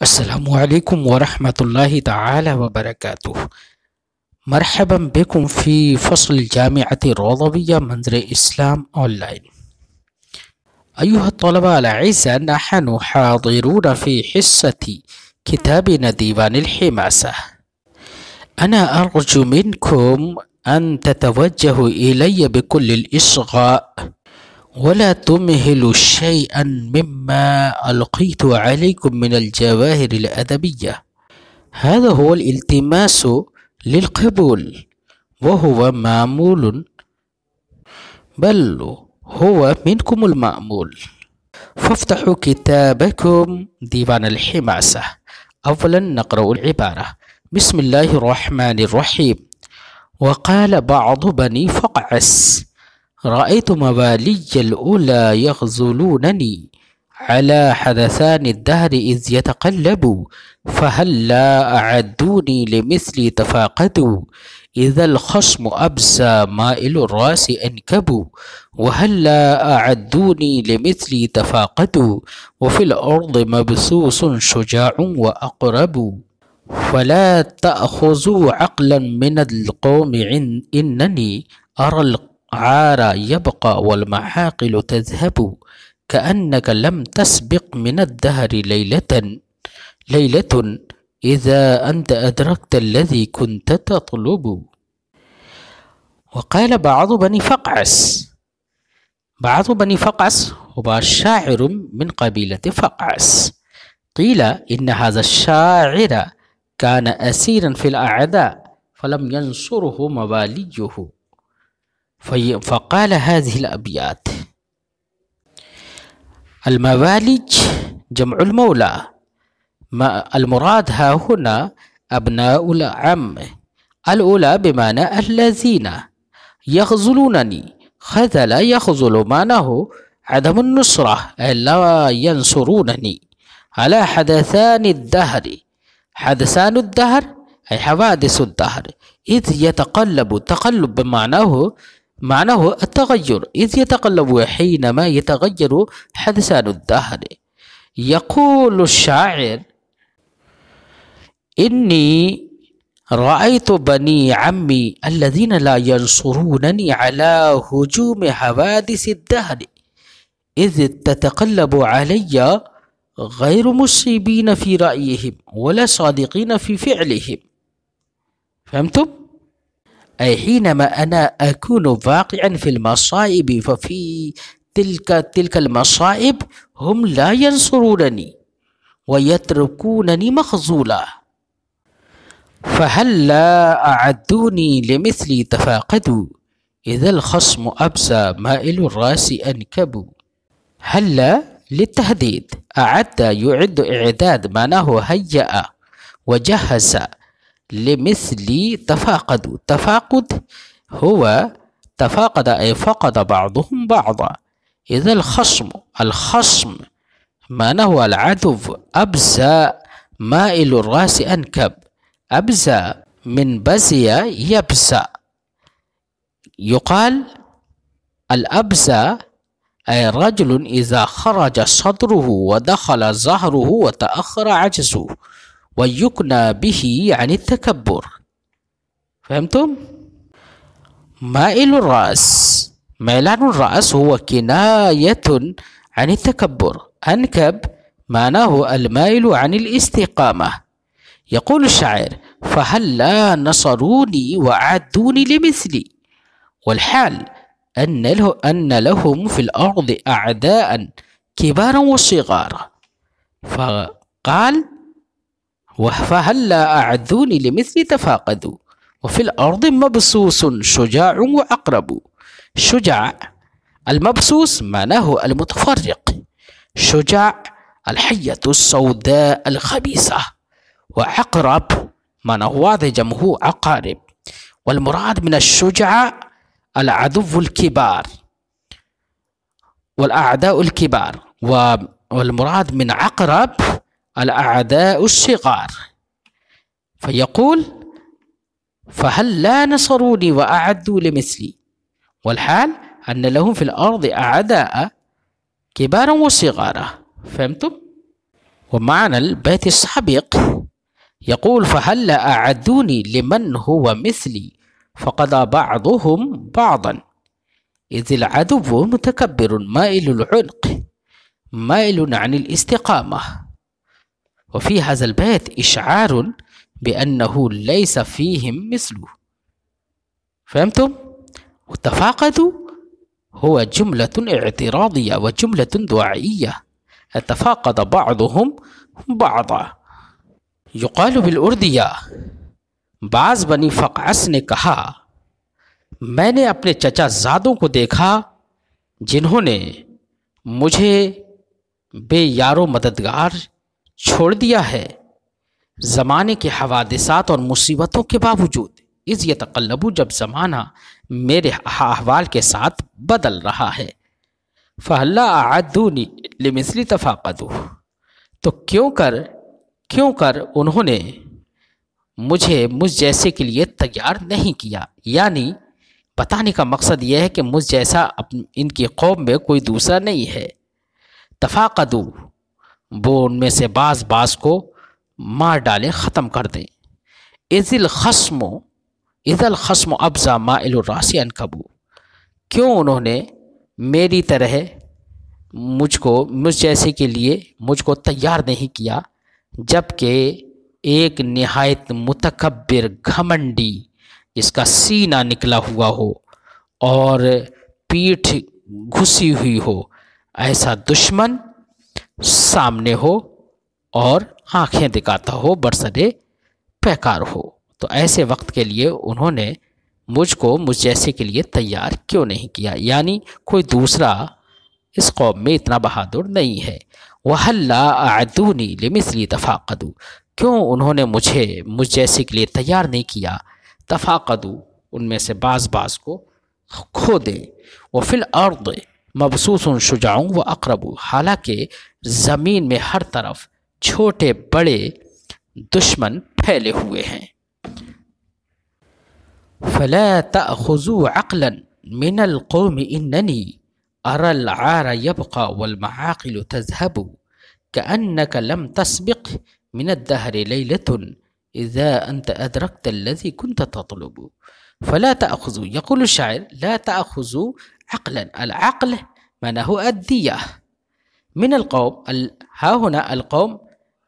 السلام عليكم ورحمة الله تعالى وبركاته مرحبا بكم في فصل الجامعة الرضوية منظر إسلام أونلاين أيها الطلبة الأعزاء نحن حاضرون في حصة كتابنا ديوان الحماسة أنا أرجو منكم أن تتوجهوا إلي بكل الإصغاء ولا تمهلوا شيئا مما ألقيت عليكم من الجواهر الأدبية هذا هو الالتماس للقبول وهو معمول بل هو منكم المأمول فافتحوا كتابكم ديوان الحماسة أولا نقرأ العبارة بسم الله الرحمن الرحيم وقال بعض بني فقعس رأيت مبالي الأولى يغزلونني على حدثان الدهر إذ يتقلب فهل لا أعدوني لمثلي تفاقدوا إذا الخشم أبسى مائل الراس أنكبوا وهل لا أعدوني لمثلي تفاقدوا وفي الأرض مبسوس شجاع وأقرب فلا تأخذوا عقلا من القوم إنني أرى القوم عار يبقى والمعاقل تذهب كأنك لم تسبق من الدهر ليلة ليلة إذا أنت أدركت الذي كنت تطلب وقال بعض بني فقعس بعض بني فقعس هو شاعر من قبيلة فقعس قيل إن هذا الشاعر كان أسيرا في الأعداء فلم ينصره مواليه فقال هذه الأبيات الموالج جمع المولى ما المراد ها هنا أبناء العم الأولى بمعنى الذين يخذلونني خذل يخذل معناه عدم النصرة لا ينصرونني على حدثان الدهر حدثان الدهر أي حوادث الدهر إذ يتقلب تقلب بمعناه معناه التغير إذ يتقلب حينما يتغير حدثان الدهر يقول الشاعر إني رأيت بني عمي الذين لا ينصرونني على هجوم حوادث الدهر إذ تتقلب علي غير مصيبين في رأيهم ولا صادقين في فعلهم فهمتم؟ أي حينما أنا أكون واقعا في المصائب ففي تلك تلك المصائب هم لا ينصرونني ويتركونني مخذولا فهل لا أعدوني لمثلي تفاقدوا إذا الخصم أبسى مائل الرأس أنكب هلا للتهديد أعد يعد إعداد معناه هيأ وجهز لمثل تفاقدوا تفاقد هو تفاقد أي فقد بعضهم بعضا إذا الخصم الخصم ما هو العذب أبزى مائل الرأس أنكب أبزى من بزي يبزى يقال الأبزى أي رجل إذا خرج صدره ودخل ظهره وتأخر عجزه ويكنى به عن التكبر فهمتم؟ مائل الرأس ميلان الرأس هو كناية عن التكبر أنكب معناه المائل عن الاستقامة يقول الشاعر فهلا نصروني وأعدوني لمثلي والحال أن, له أن لهم في الأرض أعداء كبارا وصغارا فقال فهلا أعذوني لمثلي تفاقدوا وفي الأرض مبسوس شجاع وأقرب شجاع المبسوس معناه المتفرق شجاع الحية السوداء الخبيثة وعقرب معناه واضح جمهور عقارب والمراد من الشجاع العدو الكبار والأعداء الكبار والمراد من عقرب الأعداء الصغار فيقول فهل لا نصروني وأعدوا لمثلي والحال أن لهم في الأرض أعداء كبارا وصغارا فهمتم؟ ومعنى البيت السابق يقول فهل أعدوني لمن هو مثلي فقد بعضهم بعضا إذ العدو متكبر مائل العنق مائل عن الاستقامة وفي هذا البيت إشعار بأنه ليس فيهم مثله فهمتم؟ وتفاقدوا هو جملة اعتراضية وجملة دعائية تفاقد بعضهم بعضا يقال بالأردية نے کہا میں نے اپنے چچا زادوں کو دیکھا جنہوں نے مجھے بے یارو مددگار چھوڑ دیا ہے زمانے کے حوادثات اور مصیبتوں کے باوجود اس یہ تقلب جب زمانہ میرے احوال کے ساتھ بدل رہا ہے ف آدونی لمثلی تفاقت تو کیوں کر کیوں کر انہوں نے مجھے مجھ جیسے کے لیے تیار نہیں کیا یعنی بتانے کا مقصد یہ ہے کہ مجھ جیسا ان کی قوم میں کوئی دوسرا نہیں ہے تفاقدو وہ ان میں سے بعض بعض کو مار ڈالیں ختم کر دیں عذلخسم و عضلخسم و افزا ما الراسی ان کبو کیوں انہوں نے میری طرح مجھ کو مجھ جیسے کے لیے مجھ کو تیار نہیں کیا جب کہ ایک نہایت متکبر گھمنڈی جس کا سینہ نکلا ہوا ہو اور پیٹھ گھسی ہوئی ہو ایسا دشمن سامنے ہو اور آنکھیں دکھاتا ہو برس پیکار ہو تو ایسے وقت کے لیے انہوں نے مجھ کو مجھ جیسے کے لیے تیار کیوں نہیں کیا یعنی کوئی دوسرا اس قوم میں اتنا بہادر نہیں ہے وہ اللہ عدونی لمثلی تفاقدو کیوں انہوں نے مجھے مجھ جیسے کے لیے تیار نہیں کیا تفاقدو ان میں سے بعض بعض کو کھو دے وہ فل اور مبسوس شجاعوں و اقرب حالانکہ زمین میں ہر طرف چھوٹے بڑے دشمن پھیلے ہوئے ہیں فلا تأخذوا عقلا من القوم إنني أرى العار يبقى والمعاقل تذهب كأنك لم تسبق من الدهر ليلة إذا أنت أدركت الذي كنت تطلب فلا تأخذوا يقول الشاعر لا تأخذوا عقلا العقل معناه الدية من القوم ها هنا القوم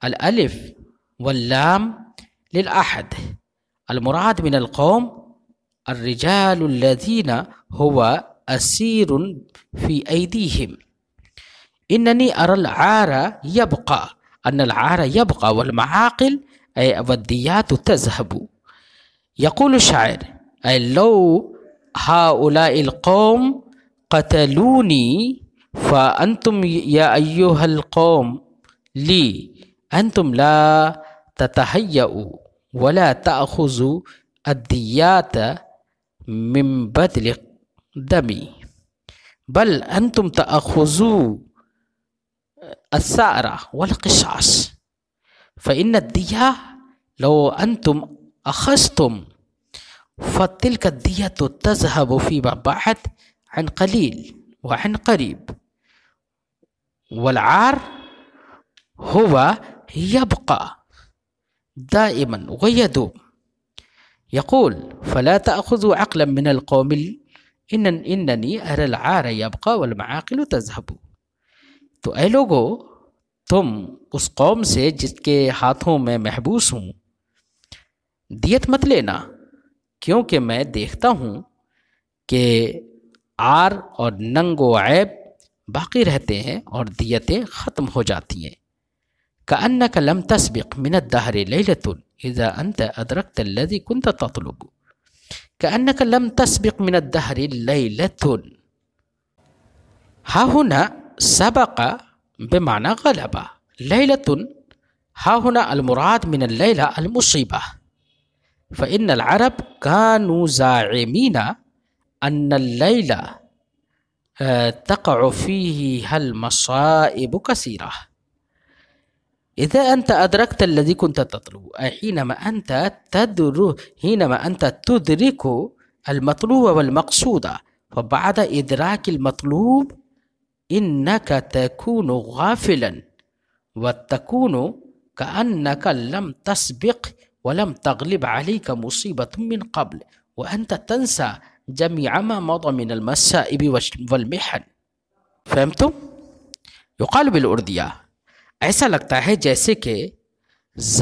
الألف واللام للأحد المراد من القوم الرجال الذين هو أسير في أيديهم إنني أرى العار يبقى أن العار يبقى والمعاقل أي والديات تذهب يقول الشاعر أي لو هؤلاء القوم قتلوني فأنتم يا أيها القوم لي أنتم لا تتهيأوا ولا تأخذوا الديات من بدل دمي بل أنتم تأخذوا السعر والقصاص فإن الدية لو أنتم أخذتم فتلك الدية تذهب فيما بعد عن قليل وعن قريب والعار هو يبقى دائما ويدوم يقول فلا تأخذوا عقلا من القوم إن إنني أرى العار يبقى والمعاقل تذهب तो لوگو تم اس قوم سے جس کے ہاتھوں میں محبوس ہوں دیت مت لینا کیونکہ میں دیکھتا ہوں کہ آر اور ننگ و عیب باقی رہتے ہیں اور دیتیں ختم ہو جاتی ہیں کَأَنَّكَ لَمْ تَسْبِقْ مِنَ الدَّهْرِ لَيْلَةٌ اِذَا أَنْتَ أَدْرَكْتَ الَّذِي كُنْتَ تَطْلُبُ كَأَنَّكَ لَمْ تَسْبِقْ مِنَ الدَّهْرِ لَيْلَةٌ ہا ہونا سبق بمعنى غلبہ لیلتن ہا ہونا المراد من اللیلہ المصیبہ فَإِنَّ الْعَرَبْ كَانُوا زَاعِمِينَ أن الليل آه، تقع فيه المصائب كثيرة إذا أنت أدركت الذي كنت تطلب حينما أنت تدر حينما أنت تدرك المطلوب والمقصود فبعد إدراك المطلوب إنك تكون غافلا وتكون كأنك لم تسبق ولم تغلب عليك مصيبة من قبل وأنت تنسى جميع ما مضى من المسائب والمحن فهمتم؟ يقال بالأردية ایسا لگتا ہے جیسے کہ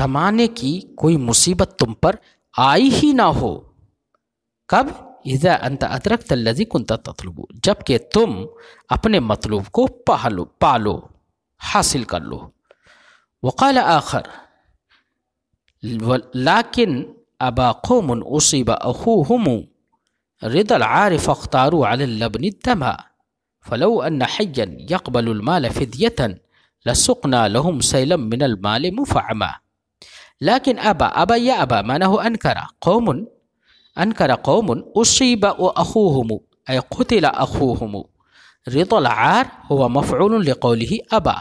زمانے کی کوئی مصیبت تم پر آئی ہی نہ ہو کب اذا انت ادرک الذی كنت تطلب جب کہ تم اپنے مطلوب کو پالو پالو حاصل کر لو وقال آخر لیکن ابا قوم اصیب اخوهم رضا العارف اختاروا على اللبن الدماء فلو أن حيا يقبل المال فدية لسقنا لهم سيلا من المال مفعما لكن أبا يا أبا ما معناه أنكر قوم أنكر قوم أصيب أخوهم أي قتل أخوهم رضا العار هو مفعول لقوله أبا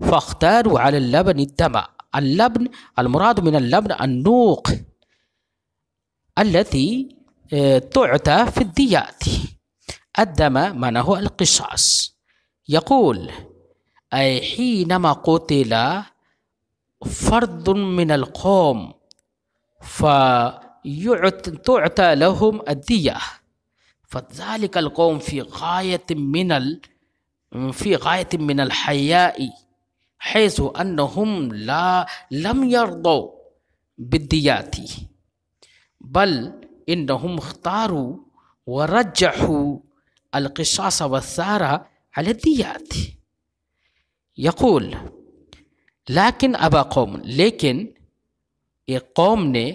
فاختاروا على اللبن الدماء اللبن المراد من اللبن النوق الذي إيه، تعتى في الديات الدم منه القصاص يقول أي حينما قتل فرد من القوم فتعتى لهم الدية فذلك القوم في غاية من ال... في غاية من الحياء حيث أنهم لا لم يرضوا بالديات بل ان نہم اختارو و رجحو القسا س وسارہ یقول لیکن ابا قوم لیکن ایک قوم نے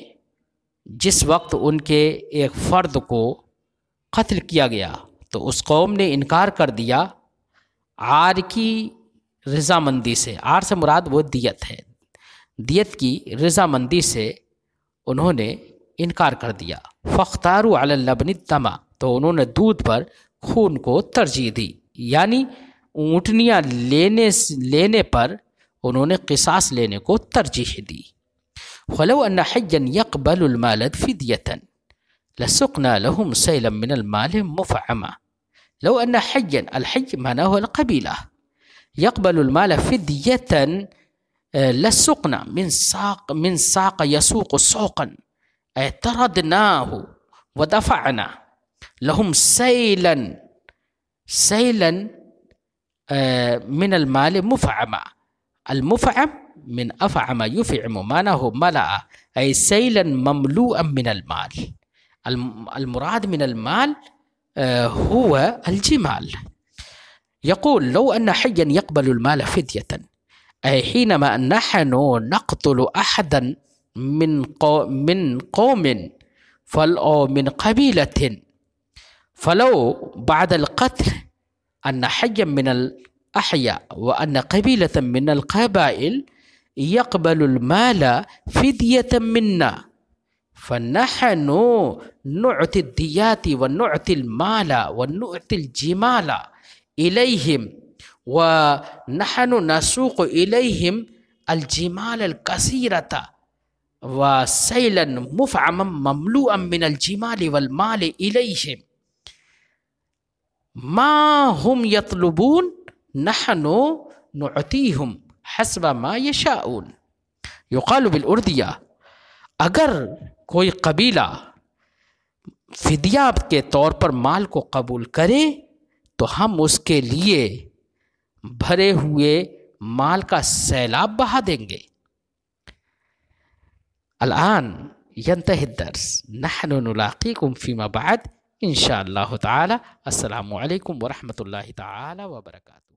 جس وقت ان کے ایک فرد کو قتل کیا گیا تو اس قوم نے انکار کر دیا آر کی رضامندی سے آر سے مراد وہ دیت ہے دیت کی رضامندی سے انہوں نے انکار کر دیا فختارو علی اللبن الدما تو انہوں نے دودھ پر خون کو ترجیح دی یعنی اونٹنیاں لینے, لینے پر انہوں نے قصاص لینے کو ترجیح دی ولو ان حجا يقبل المال فدية لسقنا لهم سيلا من المال مفعما لو ان حجا الحج معناه القبيلة يقبل المال فدية آه، لسقنا من ساق من ساق يسوق سوقا اعترضناه ودفعنا لهم سيلا سيلا آه، من المال مفعما المفعم من أفعم يفعم له ملأ أي سيلا مملوءا من المال المراد من المال آه، هو الجمال يقول لو أن حيا يقبل المال فدية أي حينما نحن نقتل أحدا من قوم من قوم فل أو من قبيلة فلو بعد القتل أن حيا من الأحياء وأن قبيلة من القبائل يقبل المال فدية منا فنحن نعطي الديات ونعطي المال ونعطي الجمال إليهم ونحن نسوق إليهم الجمال الكثيرة وَسَيْلًا مُفْعَمًا مَمْلُوعًا مِّنَ الْجِمَالِ وَالْمَالِ إِلَيْهِمْ مَا هُمْ يَطْلُبُونَ نَحَنُوا نُعْتِيهُمْ حَسْبَ مَا يَشَاءُونَ يقال بالاردیہ اگر کوئی قبیلہ فدیاب کے طور پر مال کو قبول کرے تو ہم اس کے لیے بھرے ہوئے مال کا سیلاب بہا دیں گے الآن ينتهي الدرس نحن نلاقيكم فيما بعد إن شاء الله تعالى السلام عليكم ورحمة الله تعالى وبركاته